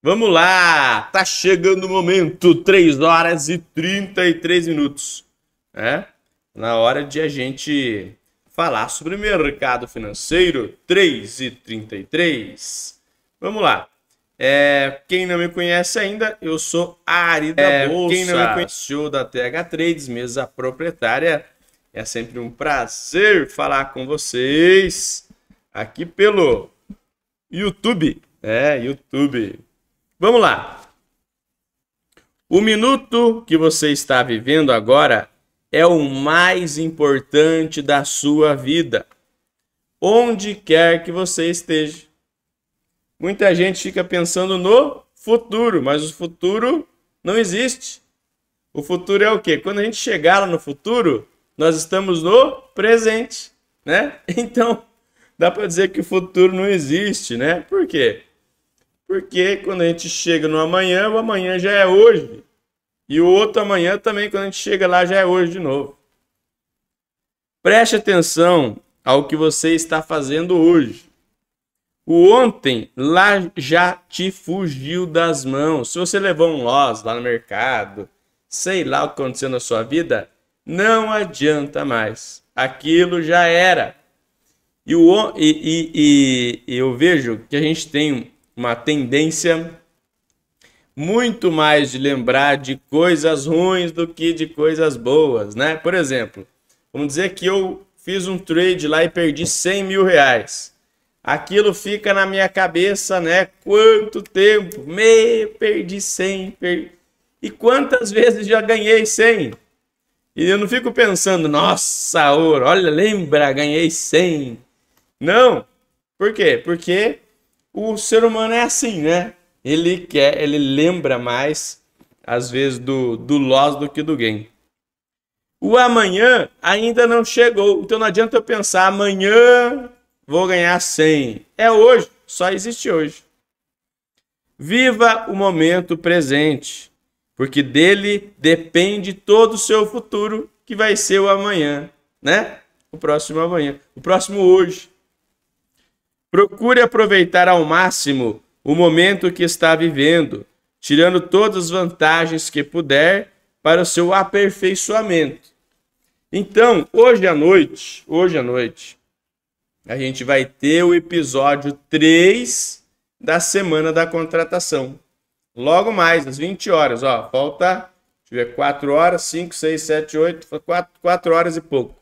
Vamos lá! Tá chegando o momento, 3 horas e 33 minutos. Né? Na hora de a gente falar sobre mercado financeiro, 3 e 33. Vamos lá. É, quem não me conhece ainda, eu sou Ari da é, Bolsa, quem não me conheceu da TH Trades, mesa proprietária. É sempre um prazer falar com vocês aqui pelo YouTube. É, YouTube Vamos lá. O minuto que você está vivendo agora é o mais importante da sua vida, onde quer que você esteja. Muita gente fica pensando no futuro, mas o futuro não existe. O futuro é o quê? Quando a gente chegar lá no futuro, nós estamos no presente, né? Então, dá para dizer que o futuro não existe, né? Por quê? Porque quando a gente chega no amanhã, o amanhã já é hoje. E o outro amanhã também, quando a gente chega lá, já é hoje de novo. Preste atenção ao que você está fazendo hoje. O ontem lá já te fugiu das mãos. Se você levou um loss lá no mercado, sei lá o que aconteceu na sua vida, não adianta mais. Aquilo já era. E, o, e, e, e eu vejo que a gente tem uma tendência muito mais de lembrar de coisas ruins do que de coisas boas, né? Por exemplo, vamos dizer que eu fiz um trade lá e perdi 100 mil reais. Aquilo fica na minha cabeça, né? Quanto tempo? Me perdi 100. E quantas vezes já ganhei 100? E eu não fico pensando, nossa, ouro, olha, lembra, ganhei 100. Não. Por quê? Porque o ser humano é assim, né? Ele quer, ele lembra mais, às vezes, do, do loss do que do gain. O amanhã ainda não chegou, então não adianta eu pensar, amanhã vou ganhar 100. É hoje, só existe hoje. Viva o momento presente, porque dele depende todo o seu futuro, que vai ser o amanhã, né? O próximo amanhã, o próximo hoje. Procure aproveitar ao máximo o momento que está vivendo, tirando todas as vantagens que puder para o seu aperfeiçoamento. Então, hoje à noite, hoje à noite, a gente vai ter o episódio 3 da semana da contratação. Logo mais, às 20 horas, ó, falta, tiver 4 horas, 5, 6, 7, 8, 4, 4 horas e pouco.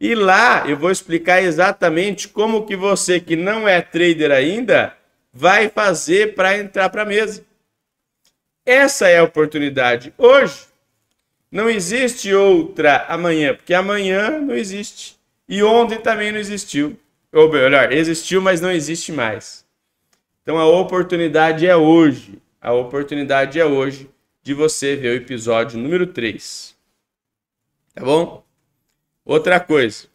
E lá eu vou explicar exatamente como que você que não é trader ainda vai fazer para entrar para a mesa. Essa é a oportunidade hoje. Não existe outra amanhã, porque amanhã não existe. E ontem também não existiu. Ou melhor, existiu, mas não existe mais. Então a oportunidade é hoje. A oportunidade é hoje de você ver o episódio número 3. Tá bom? Outra coisa,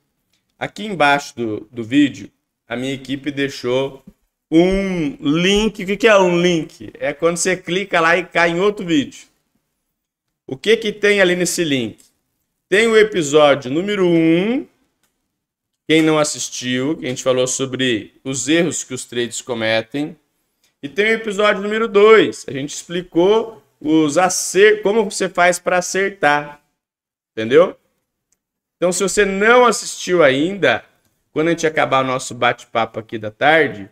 aqui embaixo do, do vídeo, a minha equipe deixou um link. O que é um link? É quando você clica lá e cai em outro vídeo. O que, que tem ali nesse link? Tem o episódio número 1. Quem não assistiu, que a gente falou sobre os erros que os trades cometem. E tem o episódio número 2. A gente explicou os acer como você faz para acertar. Entendeu? Então, se você não assistiu ainda, quando a gente acabar o nosso bate-papo aqui da tarde,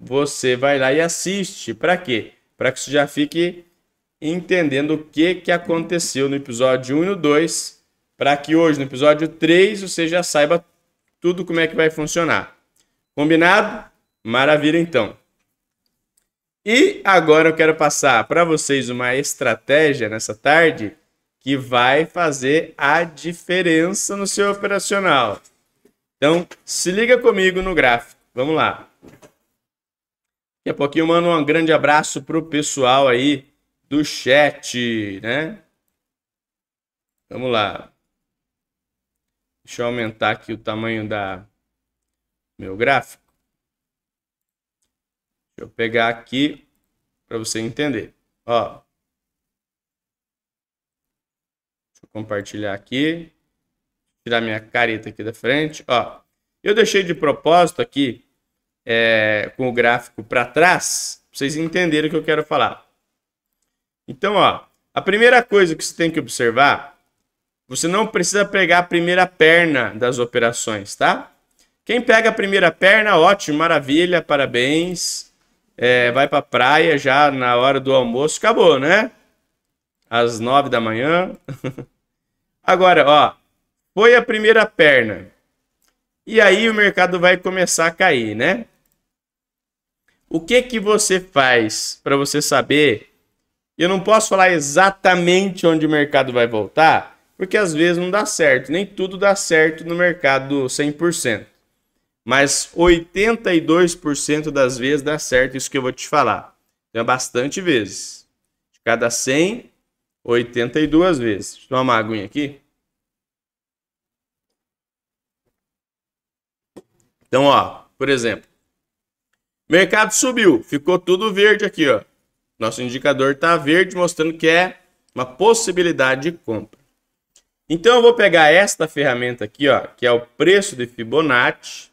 você vai lá e assiste. Para quê? Para que você já fique entendendo o que, que aconteceu no episódio 1 e no 2, para que hoje, no episódio 3, você já saiba tudo como é que vai funcionar. Combinado? Maravilha, então. E agora eu quero passar para vocês uma estratégia nessa tarde que vai fazer a diferença no seu operacional. Então, se liga comigo no gráfico. Vamos lá. Daqui a pouquinho mando um grande abraço pro pessoal aí do chat, né? Vamos lá. Deixa eu aumentar aqui o tamanho da meu gráfico. Deixa eu pegar aqui para você entender. Ó. compartilhar aqui. Tirar minha careta aqui da frente. Ó, eu deixei de propósito aqui é, com o gráfico para trás, pra vocês entenderem o que eu quero falar. Então, ó, a primeira coisa que você tem que observar, você não precisa pegar a primeira perna das operações, tá? Quem pega a primeira perna, ótimo, maravilha, parabéns. É, vai a praia já na hora do almoço, acabou, né? Às nove da manhã. Agora, ó, foi a primeira perna. E aí o mercado vai começar a cair, né? O que que você faz para você saber? Eu não posso falar exatamente onde o mercado vai voltar, porque às vezes não dá certo, nem tudo dá certo no mercado 100%. Mas 82% das vezes dá certo isso que eu vou te falar. Então, é bastante vezes. De cada 100, 82 vezes. Deixa eu tomar uma aguinha aqui. Então, ó, por exemplo, mercado subiu, ficou tudo verde aqui, ó. Nosso indicador tá verde, mostrando que é uma possibilidade de compra. Então eu vou pegar esta ferramenta aqui, ó, que é o preço de Fibonacci.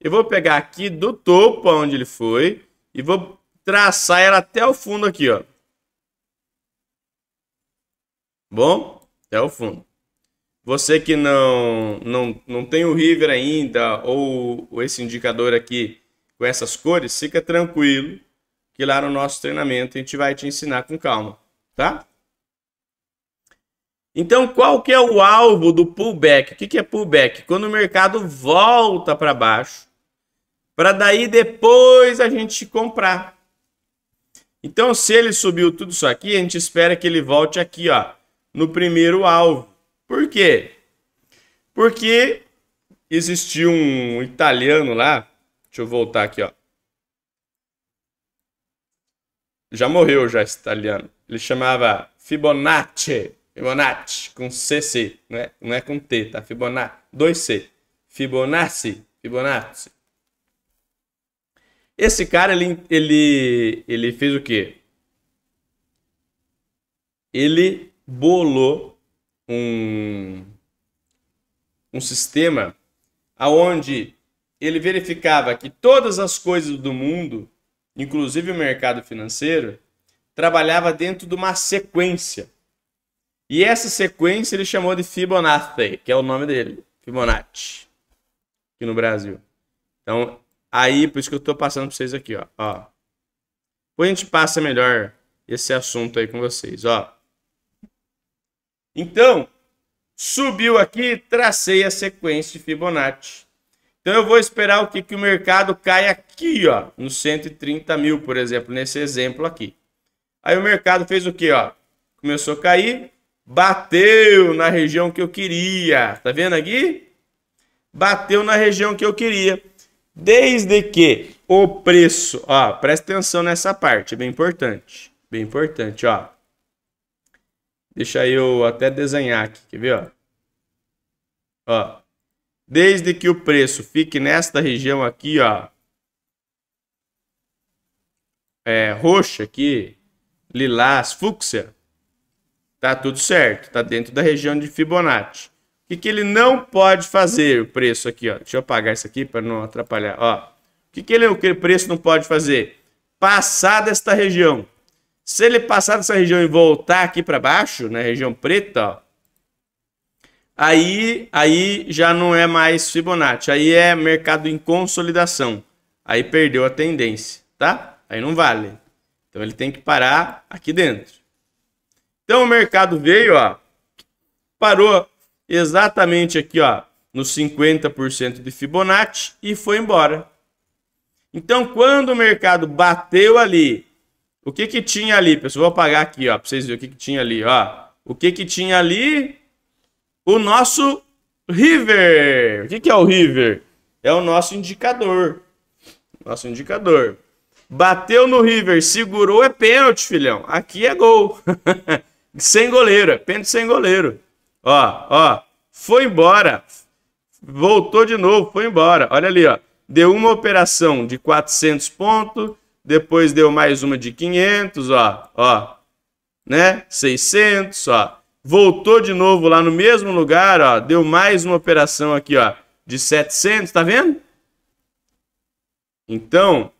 Eu vou pegar aqui do topo onde ele foi e vou traçar ela até o fundo aqui, ó. Bom, até o fundo. Você que não, não, não tem o River ainda ou esse indicador aqui com essas cores, fica tranquilo que lá no nosso treinamento a gente vai te ensinar com calma, tá? Então, qual que é o alvo do pullback? O que, que é pullback? Quando o mercado volta para baixo, para daí depois a gente comprar. Então, se ele subiu tudo isso aqui, a gente espera que ele volte aqui, ó, no primeiro alvo. Por quê? Porque existiu um italiano lá. Deixa eu voltar aqui, ó. Já morreu já esse italiano. Ele chamava Fibonacci. Fibonacci, com CC, não é, não é com T, tá? Fibonacci, 2C. Fibonacci, Fibonacci. Esse cara, ele, ele, ele fez o quê? Ele bolou um, um sistema aonde ele verificava que todas as coisas do mundo, inclusive o mercado financeiro, trabalhava dentro de uma sequência. E essa sequência ele chamou de Fibonacci, que é o nome dele, Fibonacci, aqui no Brasil. Então, aí, por isso que eu estou passando para vocês aqui, ó. ó. Depois a gente passa melhor esse assunto aí com vocês, ó. Então, subiu aqui, tracei a sequência de Fibonacci. Então eu vou esperar o que, que o mercado caia aqui, ó, nos 130 mil, por exemplo, nesse exemplo aqui. Aí o mercado fez o que, ó? Começou a cair, bateu na região que eu queria, tá vendo aqui? Bateu na região que eu queria, desde que o preço, ó, presta atenção nessa parte, é bem importante, bem importante, ó. Deixa eu até desenhar aqui, quer ver? Ó. ó. Desde que o preço fique nesta região aqui, ó. É, roxa aqui, lilás, fúcsia. Tá tudo certo, tá dentro da região de Fibonacci. O que, que ele não pode fazer, o preço aqui, ó. Deixa eu apagar isso aqui para não atrapalhar, ó. O que, que ele, o preço não pode fazer? Passar desta região. Se ele passar dessa região e voltar aqui para baixo, na né, região preta, ó, aí, aí já não é mais Fibonacci, aí é mercado em consolidação. Aí perdeu a tendência, tá? Aí não vale. Então ele tem que parar aqui dentro. Então o mercado veio, ó, parou exatamente aqui, ó, nos 50% de Fibonacci e foi embora. Então, quando o mercado bateu ali o que que tinha ali, pessoal? Vou apagar aqui, ó, para vocês verem o que que tinha ali, ó. O que que tinha ali? O nosso River. O que que é o River? É o nosso indicador. Nosso indicador. Bateu no River, segurou, é pênalti, filhão. Aqui é gol. sem goleiro, é pênalti sem goleiro. Ó, ó, foi embora. Voltou de novo, foi embora. Olha ali, ó. Deu uma operação de 400 pontos, depois deu mais uma de 500, ó, ó, né? 600, ó. Voltou de novo lá no mesmo lugar, ó, deu mais uma operação aqui, ó, de 700, tá vendo? Então,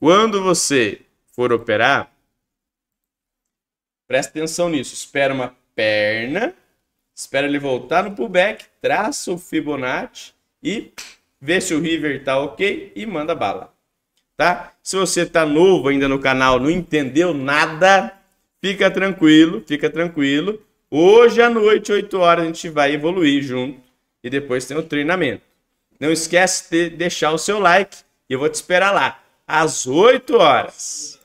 quando você for operar, presta atenção nisso, espera uma perna, espera ele voltar no pullback, traça o Fibonacci e vê se o river tá ok e manda bala tá? Se você está novo ainda no canal, não entendeu nada, fica tranquilo, fica tranquilo. Hoje à noite, 8 horas, a gente vai evoluir junto e depois tem o treinamento. Não esquece de deixar o seu like e eu vou te esperar lá às 8 horas.